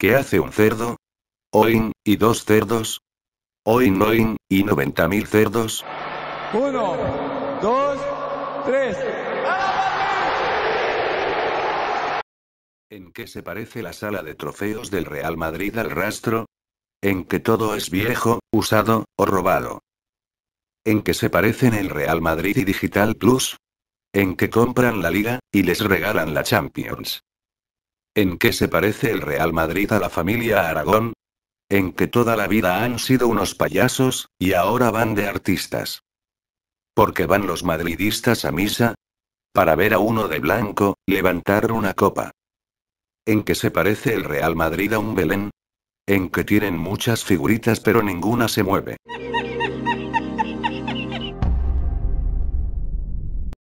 ¿Qué hace un cerdo? Oin, y dos cerdos. Oin, oin, y noventa mil cerdos. Uno, dos, tres. ¿En qué se parece la sala de trofeos del Real Madrid al rastro? En que todo es viejo, usado, o robado. En qué se parecen el Real Madrid y Digital Plus. En que compran la liga, y les regalan la Champions. ¿En qué se parece el Real Madrid a la familia Aragón? En que toda la vida han sido unos payasos, y ahora van de artistas. ¿Por qué van los madridistas a misa? Para ver a uno de blanco, levantar una copa. ¿En qué se parece el Real Madrid a un Belén? En que tienen muchas figuritas pero ninguna se mueve.